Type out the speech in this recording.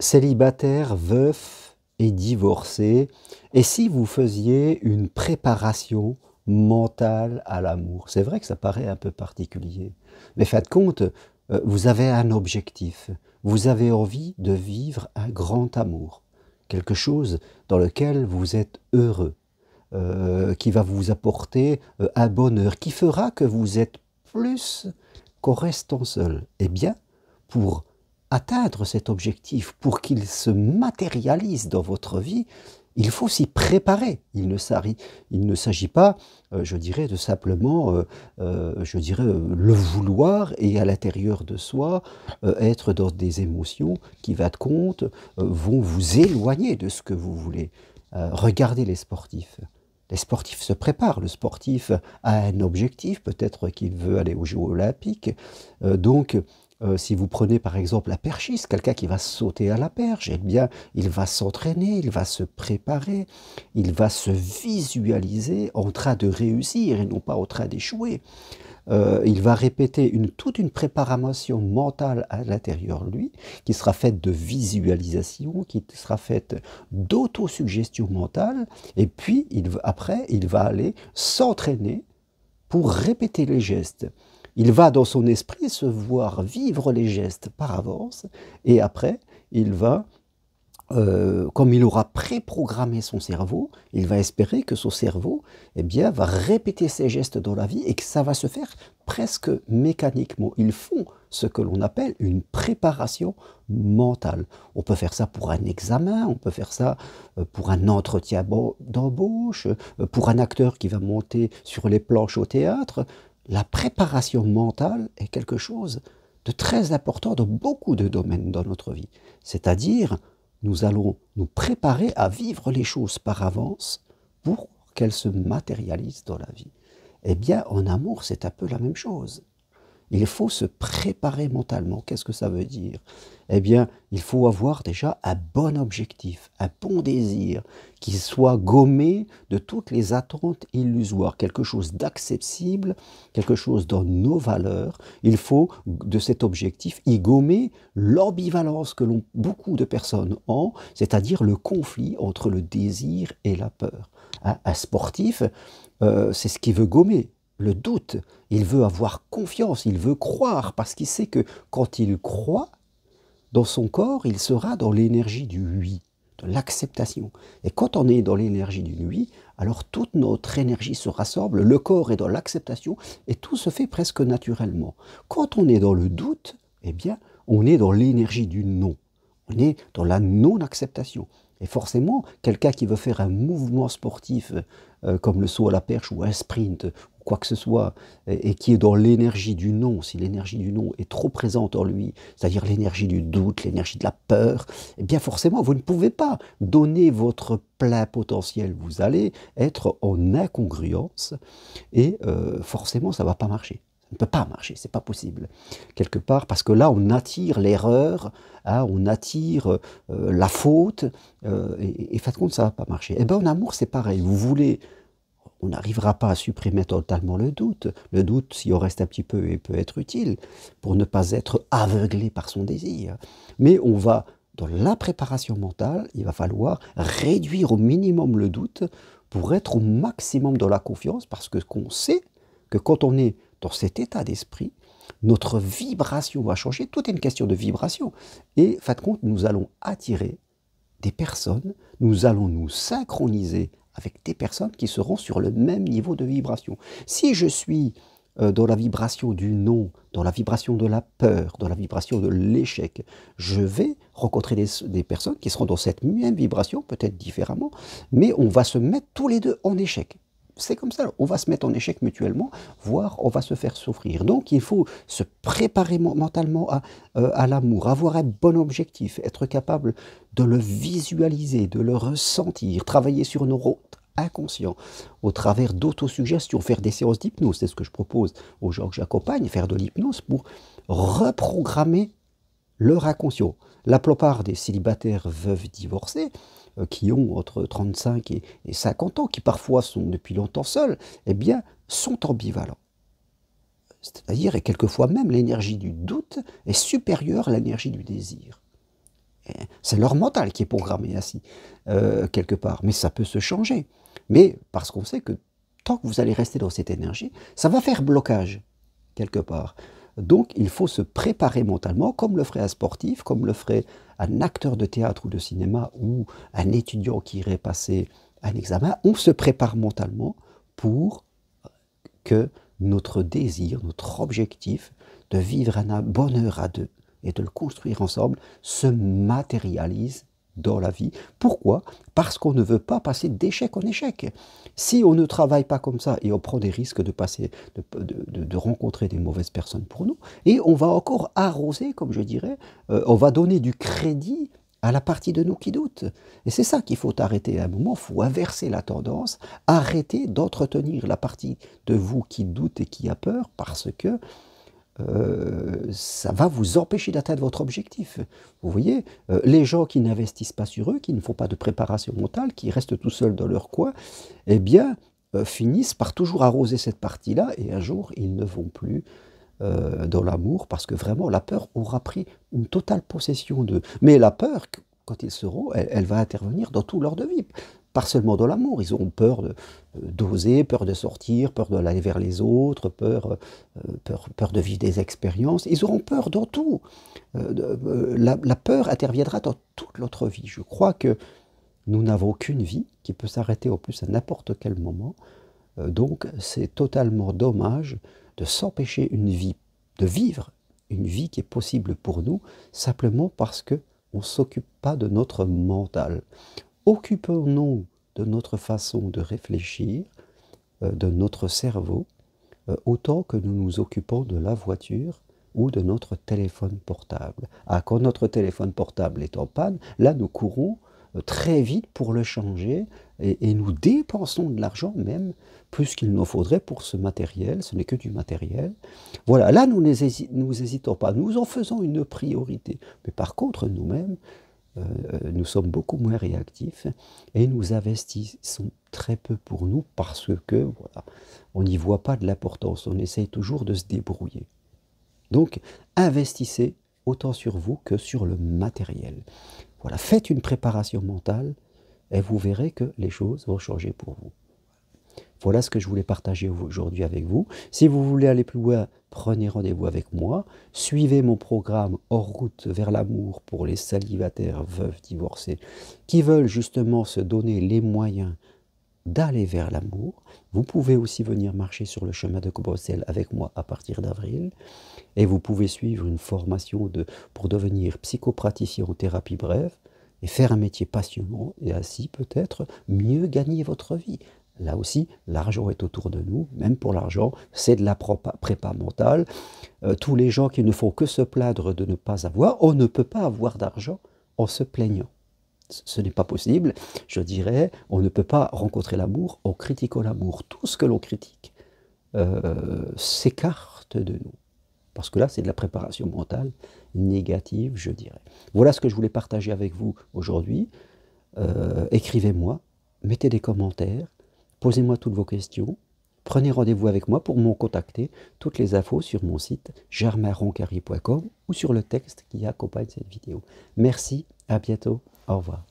célibataire, veuf et divorcé, et si vous faisiez une préparation mentale à l'amour C'est vrai que ça paraît un peu particulier, mais faites compte, euh, vous avez un objectif, vous avez envie de vivre un grand amour, quelque chose dans lequel vous êtes heureux, euh, qui va vous apporter euh, un bonheur, qui fera que vous êtes plus qu'en restant seul. Eh bien, pour atteindre cet objectif, pour qu'il se matérialise dans votre vie, il faut s'y préparer. Il ne s'agit, il ne s'agit pas, euh, je dirais, de simplement, euh, euh, je dirais, le vouloir et à l'intérieur de soi être dans des émotions qui, va de compte, vont vous éloigner de ce que vous voulez. regardez les sportifs. Les sportifs se préparent. Le sportif a un objectif, peut-être qu'il veut aller aux Jeux olympiques. donc, euh, si vous prenez par exemple la perchise, quelqu'un qui va sauter à la perche, eh bien, il va s'entraîner, il va se préparer, il va se visualiser en train de réussir et non pas en train d'échouer. Euh, il va répéter toute une préparation mentale à l'intérieur lui, qui sera faite de visualisation, qui sera faite d'autosuggestion mentale, et puis après, il va aller s'entraîner pour répéter les gestes il va dans son esprit se voir vivre les gestes par avance, et après, il va, euh, comme il aura préprogrammé son cerveau, il va espérer que son cerveau eh bien, va répéter ses gestes dans la vie et que ça va se faire presque mécaniquement. Ils font ce que l'on appelle une préparation mentale. On peut faire ça pour un examen, on peut faire ça euh, pour un entretien d'embauche, euh, pour un acteur qui va monter sur les planches au théâtre la préparation mentale est quelque chose de très important dans beaucoup de domaines dans notre vie. C'est-à-dire, nous allons nous préparer à vivre les choses par avance pour qu'elles se matérialisent dans la vie. Eh bien, en amour, c'est un peu la même chose. Il faut se préparer mentalement. Qu'est-ce que ça veut dire Eh bien, il faut avoir déjà un bon objectif, un bon désir, qui soit gommé de toutes les attentes illusoires, quelque chose d'acceptable, quelque chose dans nos valeurs. Il faut, de cet objectif, y gommer l'ambivalence que beaucoup de personnes ont, c'est-à-dire le conflit entre le désir et la peur. un sportif, euh, c'est ce qu'il veut gommer le doute, il veut avoir confiance, il veut croire, parce qu'il sait que quand il croit, dans son corps, il sera dans l'énergie du oui, de l'acceptation. Et quand on est dans l'énergie du oui, alors toute notre énergie se rassemble, le corps est dans l'acceptation, et tout se fait presque naturellement. Quand on est dans le doute, eh bien, on est dans l'énergie du non. On est dans la non-acceptation. Et forcément, quelqu'un qui veut faire un mouvement sportif euh, euh, comme le saut à la perche ou un sprint ou quoi que ce soit, et, qui est dans l'énergie du non, si l'énergie du non est trop présente en lui, c'est-à-dire l'énergie du doute, l'énergie de la peur, eh bien forcément, vous ne pouvez pas donner votre plein potentiel. Vous allez être en incongruence et euh, forcément, ça ne va pas marcher ne peut pas marcher, c'est pas possible. Quelque part, parce que là, on attire l'erreur, hein, on attire euh, la faute, euh, et, faites compte, ça va pas marcher. Et eh bien, en amour, c'est pareil. Vous voulez, on n'arrivera pas à supprimer totalement le doute. Le doute, s'il en reste un petit peu, il peut être utile pour ne pas être aveuglé par son désir. Mais on va, dans la préparation mentale, il va falloir réduire au minimum le doute pour être au maximum dans la confiance, parce que qu'on sait que quand on est dans cet état d'esprit, notre vibration va changer. Tout est une question de vibration. Et, faites compte, nous allons attirer des personnes, nous allons nous synchroniser avec des personnes qui seront sur le même niveau de vibration. Si je suis euh, dans la vibration du non, dans la vibration de la peur, dans la vibration de l'échec, je vais rencontrer des, personnes qui seront dans cette même vibration, peut-être différemment, mais on va se mettre tous les deux en échec c'est comme ça. On va se mettre en échec mutuellement, voire on va se faire souffrir. Donc il faut se préparer mentalement euh, à, l'amour, avoir un bon objectif, être capable de le visualiser, de le ressentir, travailler sur nos routes inconscients, au travers d'autosuggestions, faire des séances d'hypnose, c'est ce que je propose aux gens que j'accompagne, faire de l'hypnose pour reprogrammer leur inconscient. La plupart des célibataires veuves divorcées, euh, qui ont entre 35 et, 50 ans, qui parfois sont depuis longtemps seuls, eh bien, sont ambivalents. C'est-à-dire, et quelquefois même, l'énergie du doute est supérieure à l'énergie du désir. C'est leur mental qui est programmé ainsi, euh, quelque part. Mais ça peut se changer. Mais parce qu'on sait que tant que vous allez rester dans cette énergie, ça va faire blocage, quelque part. Donc il faut se préparer mentalement, comme le ferait un sportif, comme le ferait un acteur de théâtre ou de cinéma ou un étudiant qui irait passer un examen. On se prépare mentalement pour que notre désir, notre objectif de vivre un bonheur à deux et de le construire ensemble se matérialise dans la vie. Pourquoi Parce qu'on ne veut pas passer d'échec en échec. Si on ne travaille pas comme ça et on prend des risques de, passer, de, rencontrer des mauvaises personnes pour nous, et on va encore arroser, comme je dirais, euh, on va donner du crédit à la partie de nous qui doute. Et c'est ça qu'il faut arrêter à un moment, il faut inverser la tendance, arrêter d'entretenir la partie de vous qui doute et qui a peur, parce que euh, ça va vous empêcher d'atteindre votre objectif. Vous voyez, euh, les gens qui n'investissent pas sur eux, qui ne font pas de préparation mentale, qui restent tout seuls dans leur coin, eh bien, euh, finissent par toujours arroser cette partie-là, et un jour, ils ne vont plus dans l'amour, parce que vraiment, la peur aura pris une totale possession d'eux. Mais la peur, quand ils seront, elle, elle va intervenir dans tout leur de vie pas seulement de l'amour, ils ont peur euh, d'oser, peur de sortir, peur d'aller vers les autres, peur, euh, peur, peur, de vivre des expériences. Ils auront peur dans tout. Euh, la, peur interviendra dans toute notre vie. Je crois que nous n'avons qu'une vie qui peut s'arrêter au plus à n'importe quel moment. donc c'est totalement dommage de s'empêcher une vie, de vivre une vie qui est possible pour nous simplement parce que on s'occupe pas de notre mental occupons-nous de notre façon de réfléchir, euh, de notre cerveau, euh, autant que nous nous occupons de la voiture ou de notre téléphone portable. Ah, quand notre téléphone portable est en panne, là nous courons euh, très vite pour le changer et, nous dépensons de l'argent même plus qu'il nous faudrait pour ce matériel, ce n'est que du matériel. Voilà, là nous n'hésitons pas, nous en faisons une priorité. Mais par contre, nous-mêmes, euh, euh, nous sommes beaucoup moins réactifs et nous investissons très peu pour nous parce que voilà, on n'y voit pas de l'importance, on essaye toujours de se débrouiller. Donc investissez autant sur vous que sur le matériel. Voilà, faites une préparation mentale et vous verrez que les choses vont changer pour vous. Voilà ce que je voulais partager aujourd'hui avec vous. Si vous voulez aller plus loin, prenez rendez-vous avec moi. Suivez mon programme Hors route vers l'amour pour les salivataires, veuves, divorcés, qui veulent justement se donner les moyens d'aller vers l'amour. Vous pouvez aussi venir marcher sur le chemin de Bruxelles avec moi à partir d'avril. Et vous pouvez suivre une formation pour devenir psychopraticien en thérapie brève et faire un métier passionnant et ainsi peut-être mieux gagner votre vie. Là aussi, l'argent est autour de nous, même pour l'argent, c'est de la prépa mentale. Euh, tous les gens qui ne font que se plaindre de ne pas avoir, on ne peut pas avoir d'argent en se plaignant. Ce n'est pas possible, je dirais, on ne peut pas rencontrer l'amour en critiquant l'amour. Tout ce que l'on critique euh, s'écarte de nous. Parce que là, c'est de la préparation mentale négative, je dirais. Voilà ce que je voulais partager avec vous aujourd'hui. Euh, écrivez-moi, mettez des commentaires, Posez-moi toutes vos questions. Prenez rendez-vous avec moi pour me contacter. Toutes les infos sur mon site germainroncari.com ou sur le texte qui accompagne cette vidéo. Merci, à bientôt, au revoir.